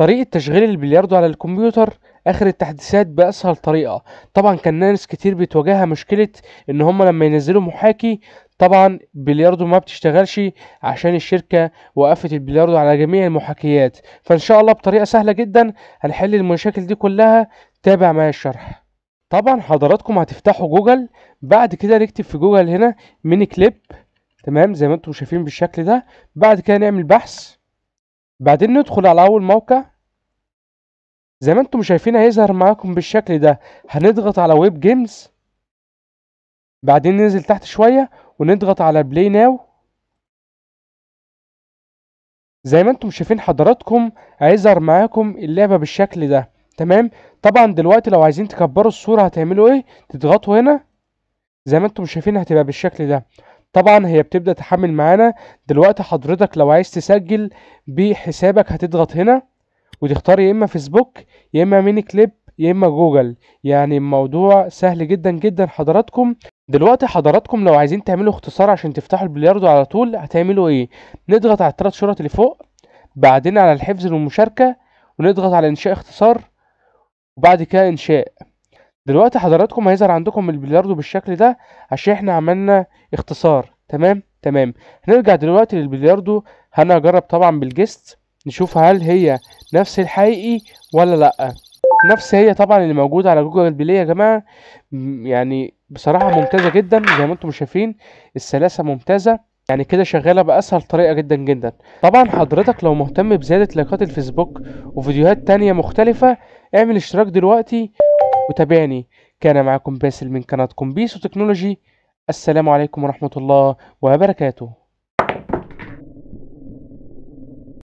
طريقة تشغيل البلياردو على الكمبيوتر اخر التحديثات باسهل طريقة طبعا كان ناس كتير بتواجهها مشكلة ان هما لما ينزلوا محاكي طبعا بلياردو ما بتشتغلش عشان الشركة وقفت البلياردو على جميع المحاكيات فان شاء الله بطريقة سهلة جدا هنحل المشاكل دي كلها تابع معايا الشرح طبعا حضراتكم هتفتحوا جوجل بعد كده نكتب في جوجل هنا ميني كليب تمام زي ما انتم شايفين بالشكل ده بعد كده نعمل بحث بعدين ندخل على اول موقع زي ما انتم شايفين هيظهر معاكم بالشكل ده هنضغط على ويب جيمز بعدين ننزل تحت شوية ونضغط على بلاي ناو زي ما انتم شايفين حضراتكم هيظهر معاكم اللعبة بالشكل ده تمام طبعا دلوقتي لو عايزين تكبروا الصورة هتعملوا ايه تضغطوا هنا زي ما انتم شايفين هتبقى بالشكل ده طبعا هي بتبدأ تحمل معانا دلوقتي حضرتك لو عايز تسجل بحسابك هتضغط هنا وتختار يا اما فيسبوك يا اما ميني كليب يا اما جوجل يعني الموضوع سهل جدا جدا حضراتكم دلوقتي حضراتكم لو عايزين تعملوا اختصار عشان تفتحوا البلياردو على طول هتعملوا ايه نضغط على الثلاث شرط اللي فوق بعدين على الحفظ والمشاركه ونضغط على انشاء اختصار وبعد كده انشاء دلوقتي حضراتكم هيظهر عندكم البلياردو بالشكل ده عشان احنا عملنا اختصار تمام تمام هنرجع دلوقتي للبلياردو هنا طبعا بالجست نشوف هل هي نفس الحقيقي ولا لأ نفس هي طبعا اللي موجودة على جوجل بلاي يا جماعة يعني بصراحة ممتازة جدا زي ما انتم شايفين السلاسة ممتازة يعني كده شغالة بأسهل طريقة جدا جدا طبعا حضرتك لو مهتم بزيادة لايكات الفيسبوك وفيديوهات تانية مختلفة اعمل اشتراك دلوقتي وتابعني كان معكم باسل من قناة كومبيس وتكنولوجي السلام عليكم ورحمة الله وبركاته